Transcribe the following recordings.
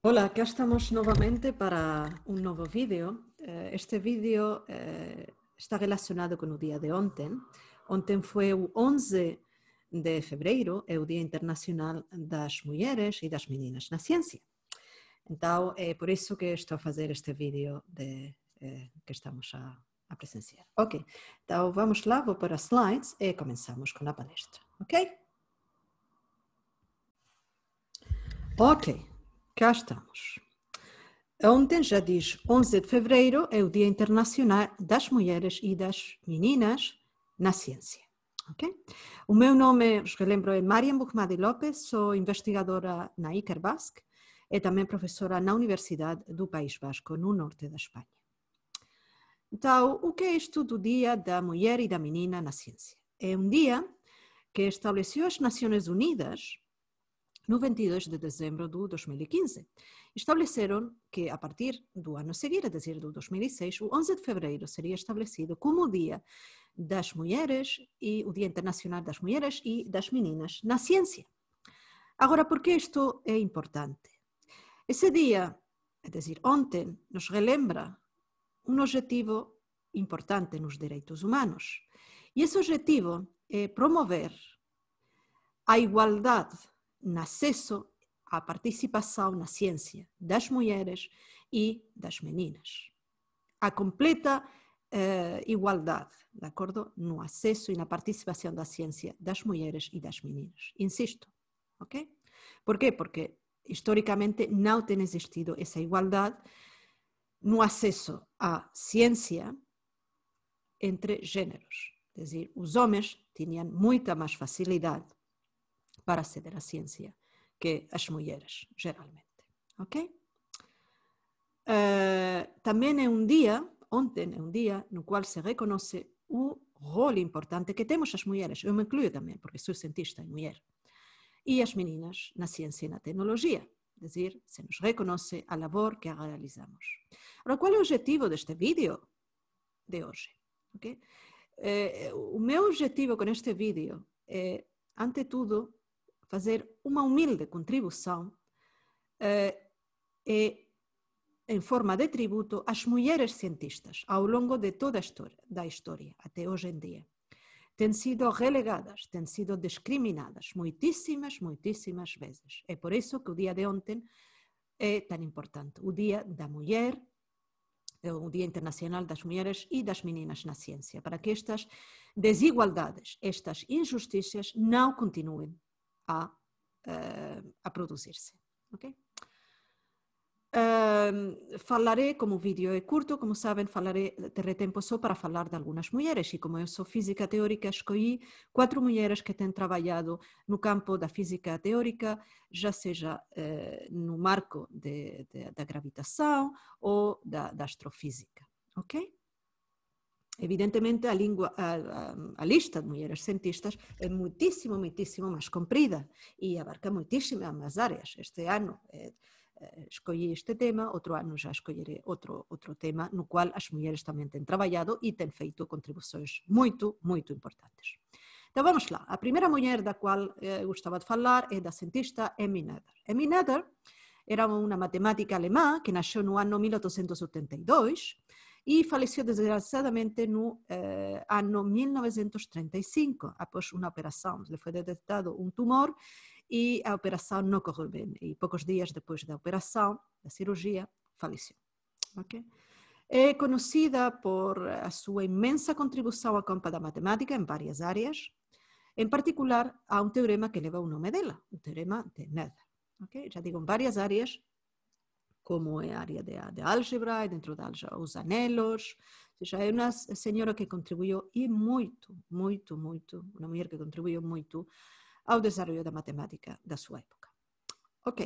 Hola, aqui estamos nuevamente para un nuevo vídeo. Eh, este vídeo eh, está relacionado con el día de ontem. Ontem fue el 11 de febrero, el Día Internacional das Mulheres y das Meninas na Ciencia. Então, é por isso que estou a fazer este vídeo de, que estamos a, a presenciar. Ok, então vamos lá, vou para slides e começamos com a palestra, ok? Ok, cá estamos. Ontem já diz 11 de fevereiro é o Dia Internacional das Mulheres e das Meninas na Ciência. Okay? O meu nome, os relembro, é Mariam Bukmadi Lopes, sou investigadora na Basque e também professora na Universidade do País Vasco, no norte da Espanha. Então, o que é isto do Dia da Mulher e da Menina na Ciência? É um dia que estabeleceu as Nações Unidas no 22 de dezembro de 2015. Estabeleceram que, a partir do ano seguinte, a é dizer, do 2006, o 11 de fevereiro seria estabelecido como o Dia das Mulheres e o Dia Internacional das Mulheres e das Meninas na Ciência. Agora, por que isto é importante? Esse dia, é dizer, ontem, nos relembra um objetivo importante nos direitos humanos. E esse objetivo é promover a igualdade un en la ciencia de las das mujeres y las meninas. A completa eh, igualdad de acuerdo? No participación de na ciencia da las das mujeres y las meninas. Insisto, ok? Por qué? Porque históricamente no ha existido esa igualdad, no acceso a ciencia entre géneros. Es decir, los hombres tenían mucha más facilidad para acceder la ciencia, que las mujeres, generalmente, Ok? Eh, también também é um dia, un día, en el cual se reconoce o rol importante que tenemos las mujeres, yo me incluyo también, porque sou cientista y mulher. E as meninas na ciência e la tecnología, es decir, se nos reconoce a labor que realizamos. ¿Cuál qual é o objetivo este vídeo de hoy? Okay? Eh, eh, objetivo con este vídeo é, ante todo, fazer uma humilde contribuição uh, eh, e, eh, em forma de tributo às mulheres cientistas ao longo de toda a história, da história até hoje em dia. Têm sido relegadas, têm sido discriminadas muitíssimas, muitíssimas vezes. É por isso que o dia de ontem é tão importante, o Dia da Mulher, eh, o Dia Internacional das Mulheres e das Meninas na Ciência, para que estas desigualdades, estas injustiças não continuem a, eh, a se ¿okay? Ehm, falaré, como o vídeo é curto, como sabem, falarei terei tempo só para falar de algumas mulheres e como eu sou física teórica, escolhi quatro mulheres que têm trabalhado no campo da física teórica, já seja uh, no marco da gravitação ou da, da astrofísica, ok? Evidentemente, a lingua, a, a, a lista de mulleres cientistas é muitísimo, muitísimo máis comprida e abarca muitísimas máis áreas. Este ano é, eh, eh, escolhi este tema, outro ano xa escolleré outro, outro tema no cual as mulleres tamén ten traballado e ten feito contribucións moito, moito importantes. Então vamos lá. A primeira mulher da qual eh, gostava de falar é da cientista Emmy Noether. Emmy Noether era unha matemática alemã que nasceu no ano 1872 e faleceu desgraçadamente no eh, ano 1935, após ah, uma operação. Lhe foi detectado um tumor e a operação não correu bem. E poucos dias depois da operação, da cirurgia, faleceu. Ok? É conhecida por a sua imensa contribuição à campa da matemática em várias áreas, em particular a um teorema que leva o nome dela, o teorema de Nether. Okay? Já digo, em várias áreas, como el área de, álgebra y dentro de álgebra los anhelos. sea, hay una señora que contribuyó y mucho, mucho, mucho, una mujer que contribuyó mucho al desarrollo la matemática de su época. Ok.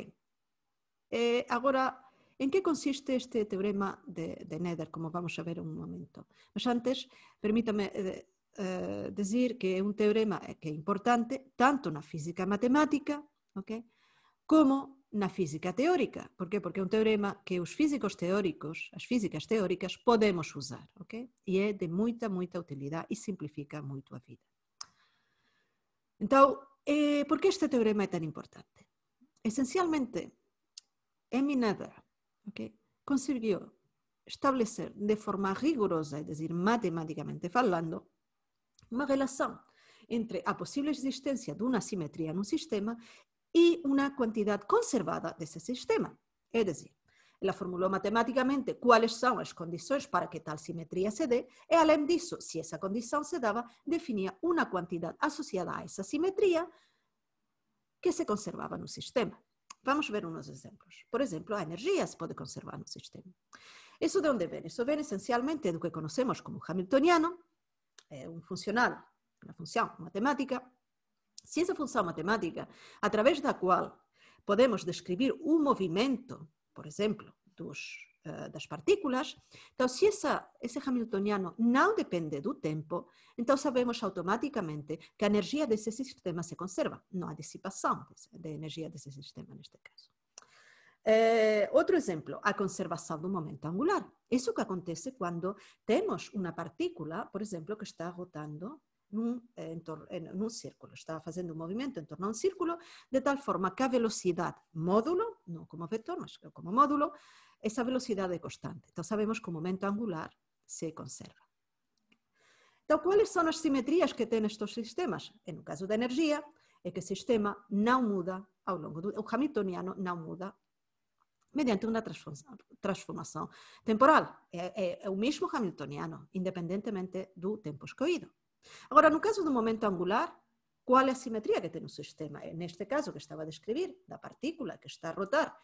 Eh, ahora, en qué consiste este teorema de, de como vamos a ver en un momento? Pero antes, permítame eh, eh, decir que es un teorema que es importante tanto en la física matemática, ok, como na física teórica. Por quê? Porque é um teorema que os físicos teóricos, as físicas teóricas, podemos usar, ok? E é de muita, muita utilidade e simplifica muito a vida. Então, eh, por que este teorema é tão importante? Essencialmente, Eminadra é ok conseguiu estabelecer de forma rigorosa, é dizer, matematicamente falando, uma relação entre a possível existência de uma simetria num sistema y una cantidad conservada de ese sistema. es decir, la formuló matemáticamente cuáles son las condiciones para que tal simetría se dé, y além disso, si esa condición se daba, definía una cantidad asociada a esa simetría que se conservaba en un sistema. Vamos a ver unos ejemplos. Por ejemplo, la energía se puede conservar en un sistema. ¿Eso de viene? Eso viene, esencialmente, de lo que conocemos como Hamiltoniano, un eh, un funcional, una función matemática, Ciência função matemática, através da qual podemos descrever o movimento, por exemplo, dos, uh, eh, das partículas. Então, se essa, esse Hamiltoniano não depende do tempo, então sabemos automaticamente que a energia desse sistema se conserva, não há dissipação de energia desse sistema neste caso. Eh, outro exemplo, a conservação do momento angular. Isso que acontece quando temos uma partícula, por exemplo, que está rotando num, em em, num círculo, estava fazendo um movimento em torno a um círculo, de tal forma que a velocidade módulo, não como vetor, mas como módulo, essa velocidade é constante. Então sabemos que o momento angular se conserva. Então, quais são as simetrias que têm estes sistemas? no caso da energia, é que o sistema não muda ao longo do... O Hamiltoniano não muda mediante uma transformação temporal. É, é, é o mesmo Hamiltoniano, independentemente do tempo escolhido. Ahora, en el caso de un momento angular, ¿cuál es la simetría que tiene un sistema? En este caso que estaba a describir, la partícula que está a rotar,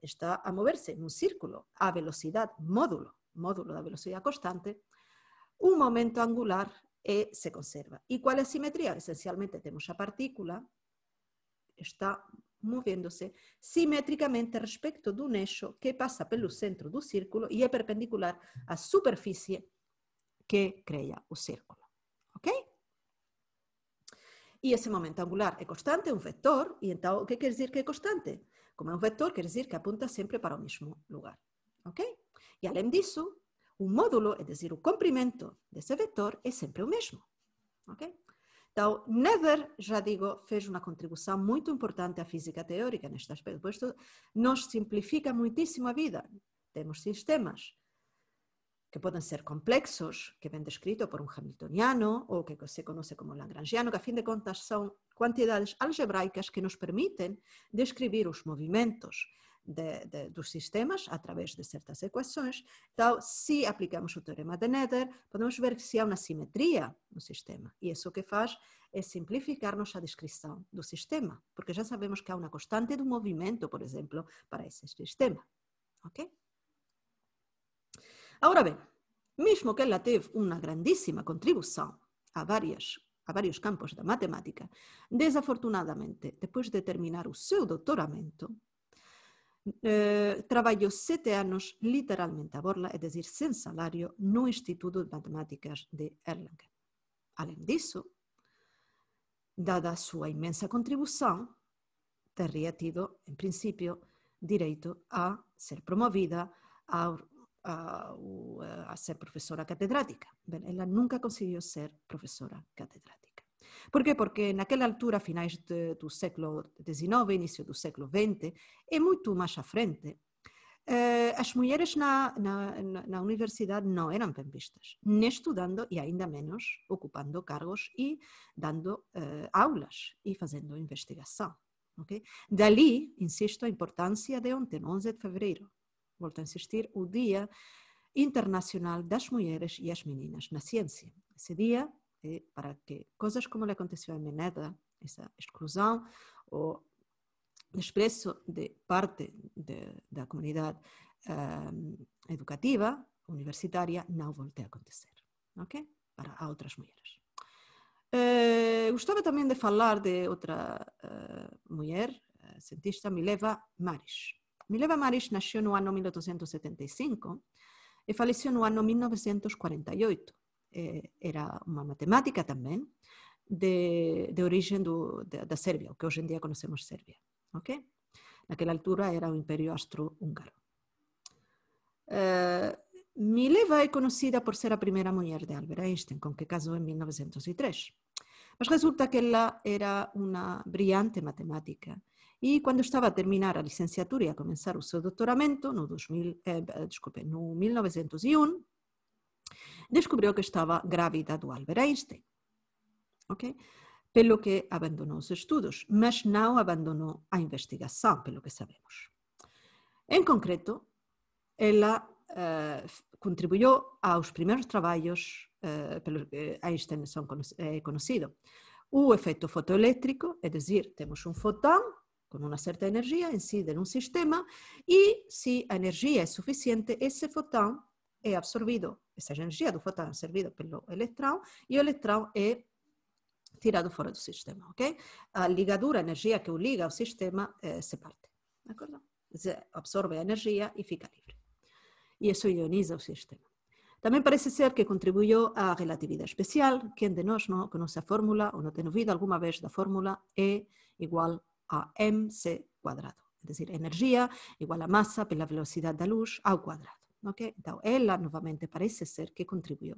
está a moverse en un círculo a velocidad módulo, módulo de velocidad constante, un momento angular eh, se conserva. ¿Y cuál es la simetría? Esencialmente tenemos a partícula que está moviéndose simétricamente respecto de un eje que pasa por el centro del círculo y es perpendicular la superficie que crea el círculo. E esse momento angular é constante, é um vetor, e então o que quer dizer que é constante? Como é um vetor, quer dizer que aponta sempre para o mesmo lugar. Ok? E além disso, o módulo, é dizer, o comprimento desse vetor, é sempre o mesmo. Ok? Então, Never, já digo, fez uma contribuição muito importante à física teórica neste aspecto, posto nos simplifica muitíssimo a vida. Temos sistemas que pueden ser complexos, que ven descrito por un hamiltoniano o que se conoce como lagrangiano, que a fin de contas son quantidades algebraicas que nos permiten describir os movimentos de, de, dos sistemas a través de certas equações. Então, se aplicamos o teorema de Nether, podemos ver se há uma simetria no sistema. E isso que faz é simplificarmos a descrição do sistema, porque já sabemos que há uma constante do movimento, por exemplo, para esse sistema. Ok? Ahora bien, mismo que ela teve uma una grandísima contribución a, varias, a varios campos da matemática, desafortunadamente, depois de terminar o seu doutoramento, eh, trabalhou sete anos literalmente a borla, é dizer, sem salário, no Instituto de Matemáticas de Erlangen. Além disso, dada sua imensa contribuição, teria tido, em princípio, direito a ser promovida a a, a, ser profesora catedrática. Ela nunca conseguiu ser profesora catedrática. Por quê? Porque naquela altura, finais de, do século XIX, início do século XX, e é muito mais à frente, eh, as mulheres na, na, na, universidade não eram bem vistas, nem estudando e ainda menos ocupando cargos e dando eh, aulas e fazendo investigação. Okay? Dali, insisto, a importância de ontem, 11 de fevereiro, volto a insistir, o Dia Internacional das Mulheres e as Meninas na Ciência. Esse dia é para que coisas como lhe aconteceu a Meneda, essa exclusão ou desprezo de parte de, da comunidade eh, educativa, universitária, não volte a acontecer, ok? Para outras mulheres. Uh, gostava também de falar de outra uh, mulher, cientista, Mileva Maris. Mileva Maris nació en el año 1875 eh, falleció en el año 1948. Eh, era una matemática también de, origen de, Serbia, Sérvia, que hoy en día conocemos Serbia. Okay? aquella altura era un imperio astrohúngaro. Eh, Mileva es conocida por ser la primera mujer de Albert Einstein, con que casó en 1903. Pero pues resulta que ella era una brillante matemática E quando estava a terminar a licenciatura e a começar o seu doutoramento, no, 2000, eh, eh, desculpe, no 1901, descobriu que estava grávida do Albert Einstein. ok? Pelo que abandonou os estudos, mas não abandonou a investigação, pelo que sabemos. Em concreto, ela eh, contribuiu aos primeiros trabalhos eh, pelo que Einstein é conhecido. O efeito fotoelétrico, é dizer, temos um fotão con una cierta energía, incide en un sistema y si la energía es suficiente, ese fotón es absorbido, esa energía del fotón es absorbida pelo electrão y el electrão es tirado fuera del sistema, ok? A ligadura, a energia que o liga ao sistema, eh, se parte, d'accordo? Absorve a energia e fica livre. E isso ioniza o sistema. Também parece ser que contribuiu à relatividade especial. Quem de nós não conhece a fórmula ou não tem ouvido alguma vez da fórmula E igual a mc cuadrado. Es decir, energía igual a masa por la velocidad de la luz al cuadrado. Entonces, ella nuevamente parece ser que contribuyó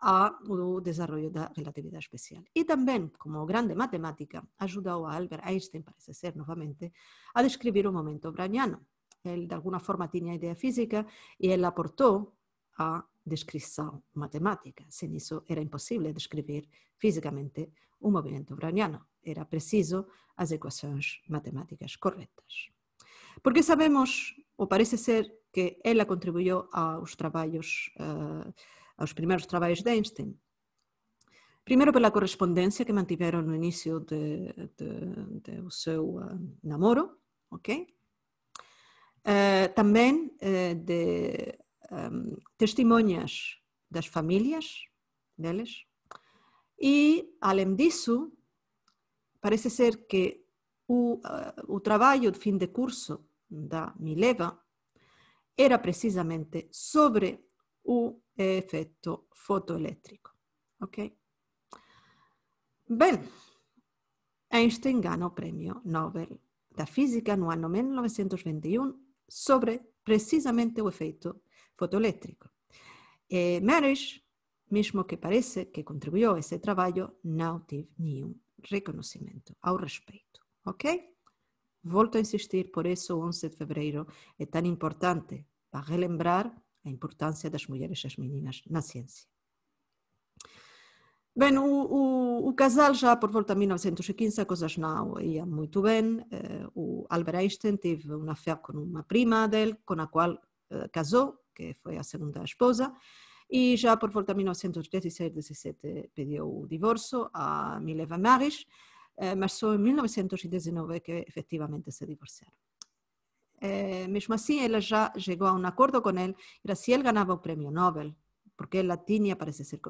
a desarrollo desarrollo la Relatividad especial. Y también, como grande matemática, ayudó a Albert Einstein, parece ser nuevamente, a describir un momento brañano. Él, de alguna forma, tenía idea física y él aportó a descrição matemática. Sem isso, era impossível descrever fisicamente o movimento browniano. Era preciso as equações matemáticas corretas. Porque sabemos, ou parece ser, que ela contribuiu aos trabalhos, eh, aos primeiros trabalhos de Einstein. Primeiro pela correspondência que mantiveram no início do seu eh, namoro, ok? Uh, eh, também uh, de um, testemunhas das famílias deles. E, além disso, parece ser que o, uh, o trabalho de fim de curso da Mileva era precisamente sobre o efeito fotoelétrico. Ok? Bem, Einstein ganha o Prêmio Nobel da Física no ano 1921 sobre precisamente o efeito fotoeléctrico. Eh, mesmo que parece que contribuiu a esse trabalho, não teve nenhum reconhecimento ao respeito, ok? Volto a insistir, por isso o 11 de fevereiro é tão importante para relembrar a importância das mulheres e das meninas na ciência. Bem, o, o, o, casal já por volta de 1915 as coisas não iam muito bem. o Albert Einstein teve uma fé com uma prima dele, com a qual eh, casou, que foi a segunda esposa, e já por volta de 1916-17 pediu o divórcio a Mileva Maris, eh, mas só em 1919 que efetivamente se divorciaram. Eh, mesmo assim, ela já chegou a um acordo com ele, era se ele ganhava o prêmio Nobel, porque ela tinha, parece ser,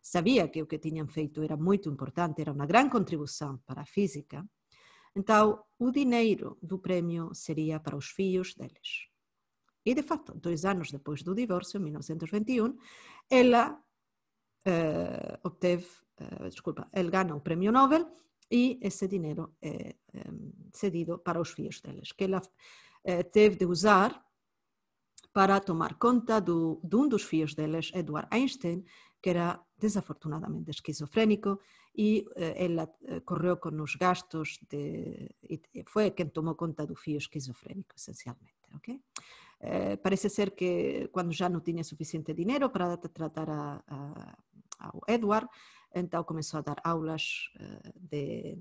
sabia que o que tinham feito era muito importante, era uma grande contribuição para a física, então o dinheiro do prêmio seria para os filhos deles. Y de facto, dos anos depois do divórcio, em 1921, ela eh, obteve, eh, desculpa, ela gana o prémio Nobel e esse dinheiro é eh, cedido para os filhos deles, que ela eh, teve de usar para tomar conta do, de um dos filhos deles, Edward Einstein, que era desafortunadamente esquizofrénico e eh, ela correu com os gastos de, e foi quem tomou conta do filho esquizofrénico, essencialmente. Okay? Eh, parece ser que quando já não tinha suficiente dinheiro para tratar a, a, a Edward, então começou a dar aulas eh, de,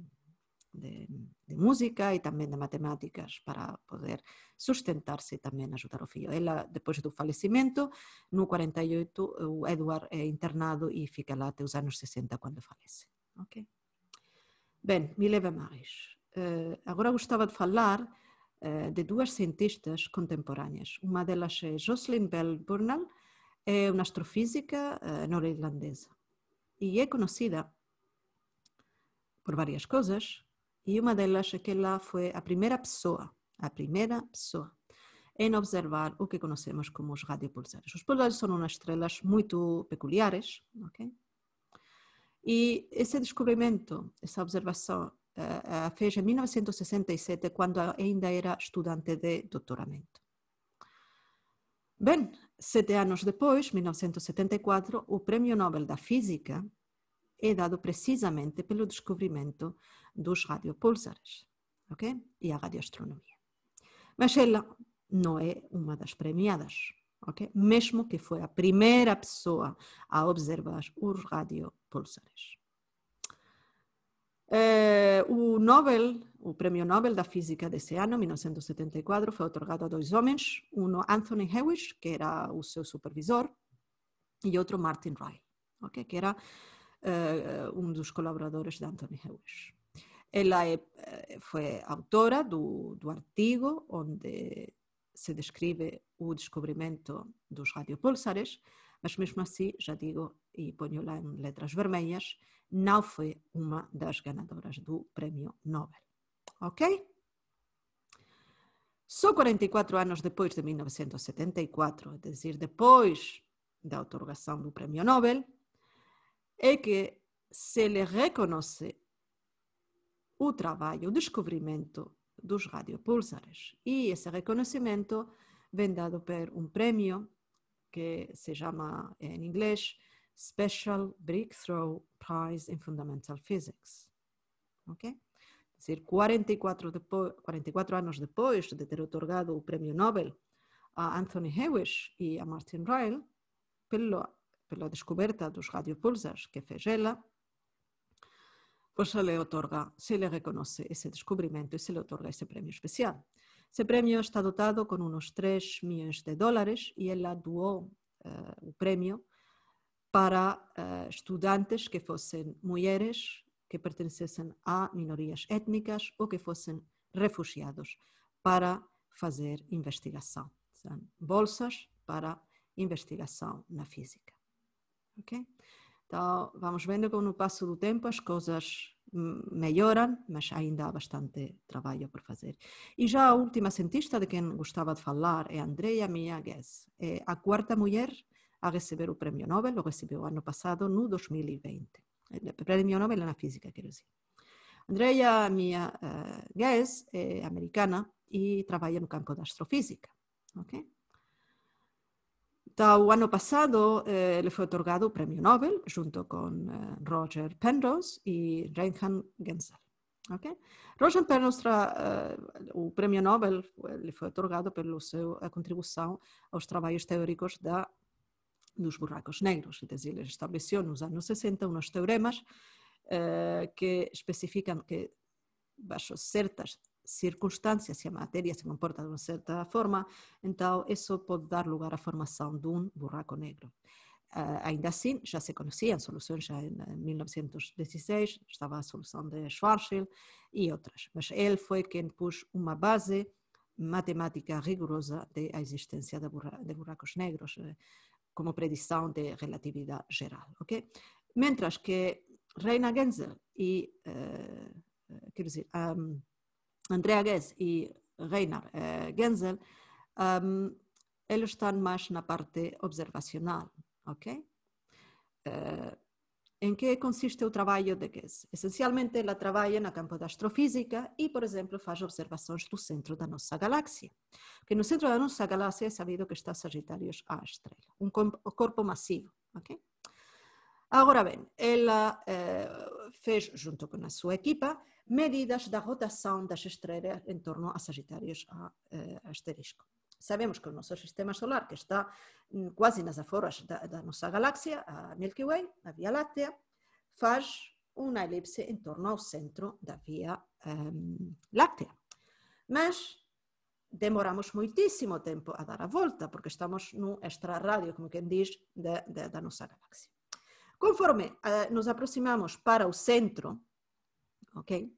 de, de, música e também de matemáticas para poder sustentar-se e também ajudar o filho. Ela, do falecimento, falecimiento, no 48, Edward é internado e fica lá até os anos 60 quando falece. Ok. Bem, me leva mais. Uh, agora gostava de falar eh, de duas cientistas contemporâneas. Uma delas é Jocelyn Bell Burnall, é uma astrofísica eh, norirlandesa e é conhecida por várias coisas, e uma delas é que ela foi a primeira pessoa, a primeira pessoa em observar o que conhecemos como os radiopulsares. Os pulsares são umas estrelas muito peculiares, ok? E esse descobrimento, essa observação a fecha 1967, quando ainda era estudante de doutoramento. Bem, sete anos depois, 1974, o Prêmio Nobel da Física é dado precisamente pelo descobrimento dos radiopulsares ok? e a radioastronomia. Mas ela não é uma das premiadas, ok? mesmo que foi a primeira pessoa a observar os radiopulsares. Eh, o Nobel, o Prémio Nobel da Física desse ano, 1974, foi otorgado a dois homens, um Anthony Hewish, que era o seu supervisor, e outro Martin Rye, okay? que era eh, um dos colaboradores de Anthony Hewish. Ela é, eh, foi autora do, do artigo onde se descreve o descobrimento dos radiopulsares, mas mesmo assim, já digo e ponho lá em letras vermelhas, não foi uma das ganadoras do Prémio Nobel. Ok? Só 44 anos depois de 1974, é dizer, depois da otorgação do Prémio Nobel, é que se lhe reconhece o trabalho, o descobrimento dos radiopulsares. E esse reconhecimento vem dado por um prêmio que se chama em inglês Special Breakthrough Prize in Fundamental Physics. Es decir, 44, 44 años después de ter otorgado el premio Nobel a Anthony Hewish y a Martin Ryle la descubierta de los radiopulsars que fez ella, pues se le otorga, se le reconoce ese descubrimiento y se le otorga ese premio especial. Ese premio está dotado con unos 3 millones de dólares y él aduó el eh, premio para uh, estudantes que fossem mulheres, que pertencessem a minorias étnicas ou que fossem refugiados, para fazer investigação. São bolsas para investigação na física. Ok? Então, vamos vendo como no passo do tempo as coisas melhoram, mas ainda há bastante trabalho por fazer. E já a última cientista de quem gostava de falar é Andrea Miagues, é a quarta mulher a receber o prêmio Nobel, o recebeu ano passado, no 2020. O prêmio Nobel na Física, quero dizer. Andrea, minha uh, eh, guest, é eh, americana e trabalha no campo da astrofísica. Ok? Então, o ano passado, eh, lhe foi otorgado o Prêmio Nobel, junto com eh, Roger Penrose e Reinhard Genzel. Okay? Roger Penrose, eh, o Prêmio Nobel, lhe foi otorgado pela sua eh, contribuição aos trabalhos teóricos da dos buracos negros, es decir, estableció en los años 60 unos teoremas eh, que especifican que bajo ciertas circunstâncias, se a matéria se comporta de uma certa forma, então isso pode dar lugar à formação de um buraco negro. Uh, eh, ainda assim, já se conheciam soluções já em 1916, estava a solução de Schwarzschild e outras, mas ele foi quem pôs uma base matemática rigorosa da existência de, buracos negros. Eh como predição de relatividade geral, ok? Mientras que Reina Genzel e, uh, quero dizer, um, Andrea Ghez e Reina uh, eh, Genzel, um, eles estão mais na parte observacional, ok? Uh, em que consiste o trabalho de Guess? Essencialmente, ela trabalha no campo da astrofísica e, por exemplo, faz observações do centro da nossa galáxia. Que no centro da nossa galáxia é sabido que está Sagitários A estrela, um corpo massivo. Okay? Agora bem, ela eh, fez, junto com a sua equipa, medidas da rotação das estrelas em torno a Sagitários A eh, asterisco sabemos que o nosso sistema solar, que está mm, quase nas aforas da, da nossa galáxia, a Milky Way, a Via Láctea, faz uma elipse em torno ao centro da Via um, ehm, Láctea. Mas demoramos muitíssimo tempo a dar a volta, porque estamos num extra-rádio, como quem diz, de, de, da nossa galáxia. Conforme uh, nos aproximamos para o centro, ok?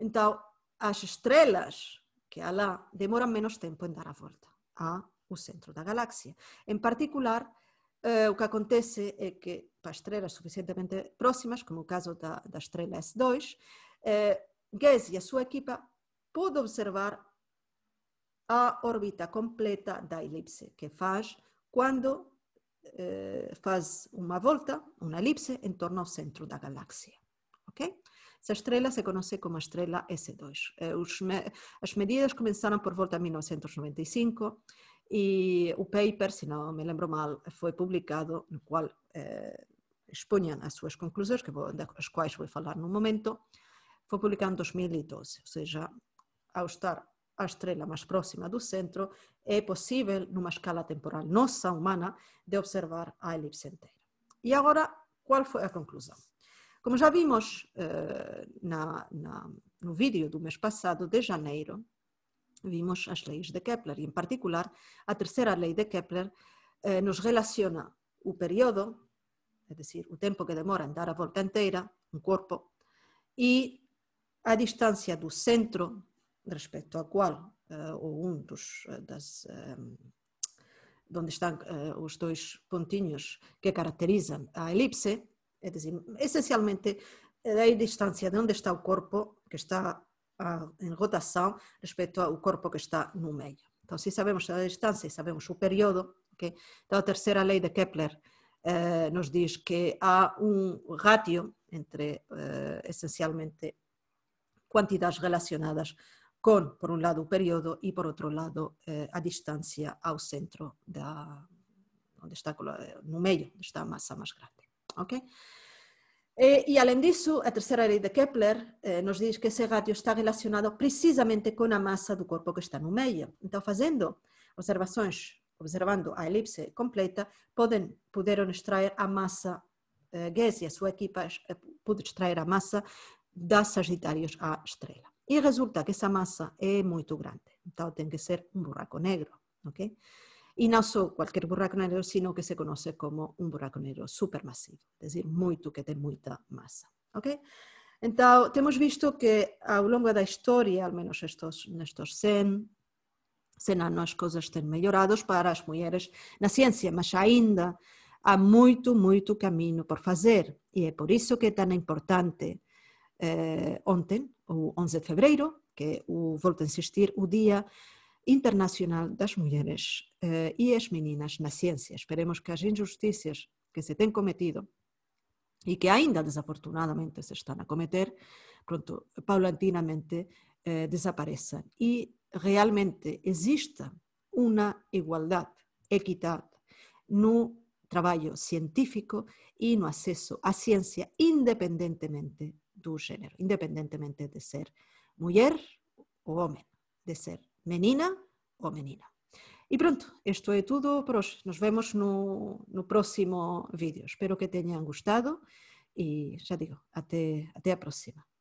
Então, as estrelas que há lá demoram menos tempo em dar a volta ao centro da galáxia. Em particular, eh, o que acontece é que para estrelas suficientemente próximas, como o caso da, da estrela S2, eh, Guess e a sua equipa podem observar a órbita completa da elipse, que faz quando eh, faz uma volta, uma elipse, em torno ao centro da galáxia. Ok? Essa estrela se conoce como a estrela S2. Eh, as medidas começaram por volta de 1995 e o paper, se não me lembro mal, foi publicado, no qual eh, expunham as suas conclusões, que das quais vou falar num momento, foi publicado em 2012, ou seja, ao estar a estrela mais próxima do centro, é possível, numa escala temporal nossa, humana, de observar a elipse inteira. E agora, qual foi a conclusão? Como já vimos uh, na, na, no vídeo do mês passado, de janeiro, vimos as leis de Kepler, e em particular, a terceira lei de Kepler uh, nos relaciona o período, é decir, o tempo que demora em dar a volta inteira, um corpo, e a distância do centro respecto ao qual, uh, eh, ou um dos, das, onde estão os dois pontinhos que caracterizam a elipse, é dizer, essencialmente a distância de onde está o corpo que está ah, em rotação respeito ao corpo que está no meio. Então, se sabemos a distância, sabemos o período. Okay? Então, a terceira lei de Kepler eh, nos diz que há um ratio entre, essencialmente, eh, quantidades relacionadas com, por um lado, o período e, por outro lado, eh, a distância ao centro, da, onde está no meio, onde está a massa mais grande. E, e, além disso, a terceira lei de Kepler eh, nos diz que esse rádio está relacionado precisamente com a massa do corpo que está no meio. Então, fazendo observações, observando a elipse completa, podem, puderam extrair a massa, eh, Guess e a sua equipa eh, pôde extrair a massa da Sagitários à estrela. E resulta que essa massa é muito grande, então tem que ser um buraco negro, ok? E não só qualquer buraco negro, sino que se conoce como um buraco negro supermassivo, é decir, muito que tem muita massa, ok? Então, temos visto que ao longo da história, ao menos estes, nestes 100, 100 anos, as coisas têm melhorado para as mulheres na ciência, mas ainda há muito, muito caminho por fazer. E é por isso que é tão importante eh, ontem, o 11 de fevereiro, que o, volto a insistir, o dia Internacional das Mulheres eh, y e as Meninas na ciencia. Esperemos que las injusticias que se têm cometido y que ainda desafortunadamente se están a cometer, pronto, paulatinamente eh, desaparezcan Y e, realmente exista uma igualdade, equidade no trabajo científico e no acesso à ciencia independentemente do género, independientemente de ser mujer o hombre, de ser menina ou menina. E pronto, isto é tudo por hoje. Nos vemos no, no próximo vídeo. Espero que tenham gostado e já digo, até, até a próxima.